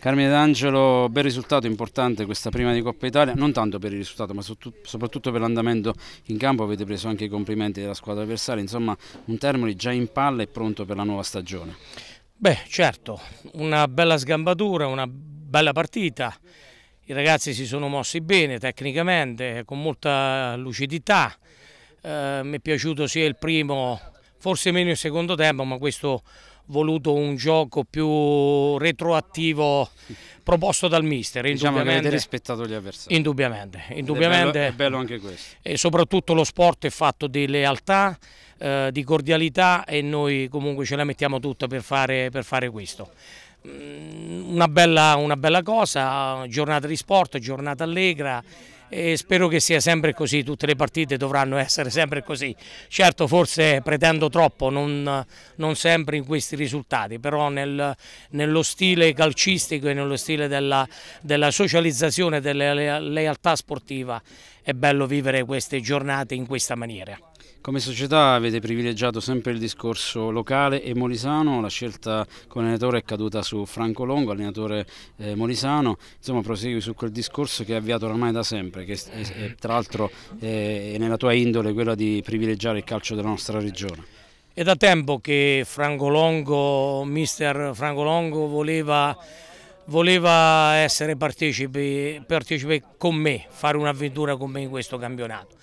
Carmine D'Angelo, bel risultato importante questa prima di Coppa Italia, non tanto per il risultato ma soprattutto per l'andamento in campo, avete preso anche i complimenti della squadra avversaria, insomma un Termoli già in palla e pronto per la nuova stagione. Beh certo, una bella sgambatura, una bella partita, i ragazzi si sono mossi bene tecnicamente, con molta lucidità, eh, mi è piaciuto sia il primo, forse meno il secondo tempo, ma questo voluto un gioco più retroattivo proposto dal mister. Diciamo che avete rispettato gli avversari. Indubbiamente. indubbiamente è, bello, è, bello, anche questo. E soprattutto lo sport è fatto di lealtà, eh, di cordialità e noi comunque ce la mettiamo tutta per fare, per fare questo. Mm, una bella, una bella cosa, giornata di sport, giornata allegra e spero che sia sempre così, tutte le partite dovranno essere sempre così. Certo forse pretendo troppo, non, non sempre in questi risultati, però nel, nello stile calcistico e nello stile della, della socializzazione, della lealtà sportiva è bello vivere queste giornate in questa maniera. Come società avete privilegiato sempre il discorso locale e molisano, la scelta con allenatore è caduta su Franco Longo, allenatore eh, molisano, insomma prosegui su quel discorso che hai avviato ormai da sempre, che è, è, tra l'altro è, eh, è nella tua indole quella di privilegiare il calcio della nostra regione. È da tempo che Franco Longo, mister Franco Longo voleva, voleva essere partecipe, partecipe con me, fare un'avventura con me in questo campionato.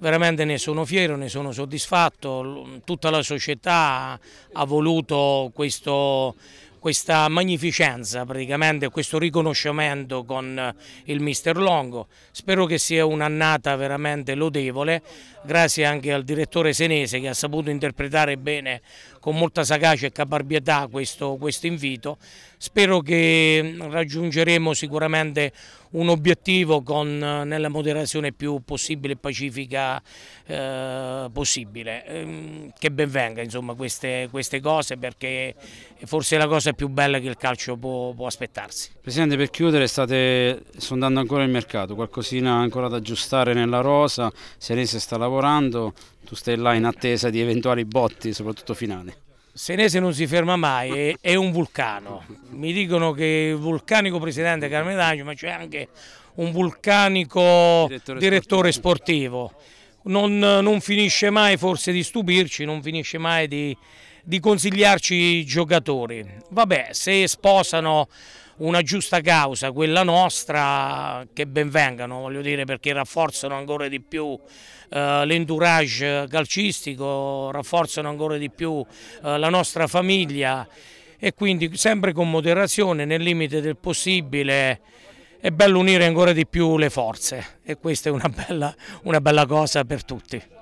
Veramente ne sono fiero, ne sono soddisfatto, tutta la società ha voluto questo, questa magnificenza, praticamente questo riconoscimento con eh, il mister Longo. Spero che sia un'annata veramente lodevole, grazie anche al direttore senese che ha saputo interpretare bene con molta sagacia e caparbietà questo, questo invito. Spero che mm, raggiungeremo sicuramente un obiettivo con, eh, nella moderazione più possibile e pacifica eh, possibile. Ehm, che ben venga insomma, queste, queste, cose perché è forse la cosa più bella che il calcio può, può aspettarsi. Presidente per chiudere state sondando ancora il mercato, qualcosina ancora da aggiustare nella rosa, se sta lavorando, tu stai là in attesa di eventuali botti soprattutto finali. Senese non si ferma mai, è, è, un vulcano. Mi dicono che il vulcanico presidente Carmedagno, ma c'è anche un vulcanico direttore, direttore sportivo. Non, non, finisce mai forse di stupirci, non finisce mai di, di consigliarci i giocatori. Vabbè, se sposano una giusta causa, quella nostra, che benvengano, voglio dire, perché rafforzano ancora di più eh, l'entourage calcistico, rafforzano ancora di più eh, la nostra famiglia e quindi sempre con moderazione, nel limite del possibile, è bello unire ancora di più le forze e questa è una bella, una bella cosa per tutti.